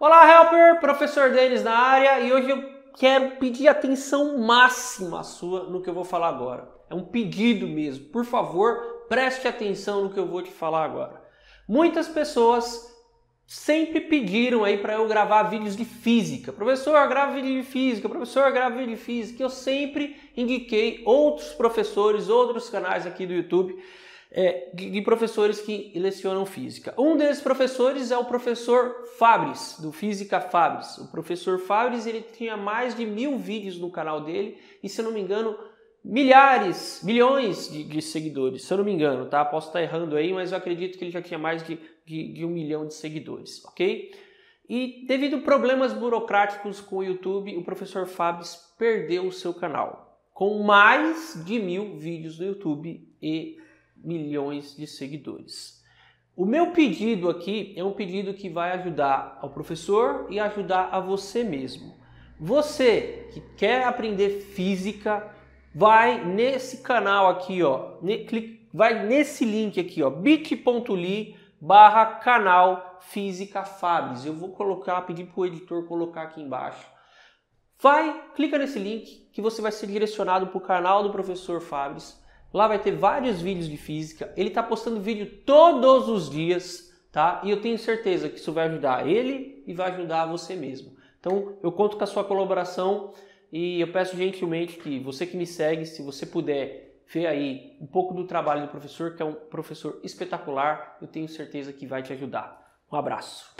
Olá, Helper! Professor Denis na área e hoje eu quero pedir atenção máxima sua no que eu vou falar agora. É um pedido mesmo. Por favor, preste atenção no que eu vou te falar agora. Muitas pessoas sempre pediram aí para eu gravar vídeos de física. Professor, grava vídeo de física. Professor, grava vídeo de física. Eu sempre indiquei outros professores, outros canais aqui do YouTube é, de professores que lecionam física. Um desses professores é o professor Fabris, do Física Fabris. O professor Fabris ele tinha mais de mil vídeos no canal dele e, se eu não me engano, milhares, milhões de, de seguidores. Se eu não me engano, tá? Posso estar errando aí, mas eu acredito que ele já tinha mais de, de, de um milhão de seguidores, ok? E devido a problemas burocráticos com o YouTube, o professor Fabris perdeu o seu canal, com mais de mil vídeos no YouTube e milhões de seguidores. O meu pedido aqui é um pedido que vai ajudar ao professor e ajudar a você mesmo. Você que quer aprender física, vai nesse canal aqui, ó, vai nesse link aqui, ó, bit.ly barra canal Física Fabris. Eu vou colocar, pedir para o editor colocar aqui embaixo. Vai, clica nesse link que você vai ser direcionado para o canal do professor Fabris. Lá vai ter vários vídeos de física. Ele está postando vídeo todos os dias, tá? E eu tenho certeza que isso vai ajudar ele e vai ajudar você mesmo. Então, eu conto com a sua colaboração e eu peço gentilmente que você que me segue, se você puder ver aí um pouco do trabalho do professor, que é um professor espetacular, eu tenho certeza que vai te ajudar. Um abraço.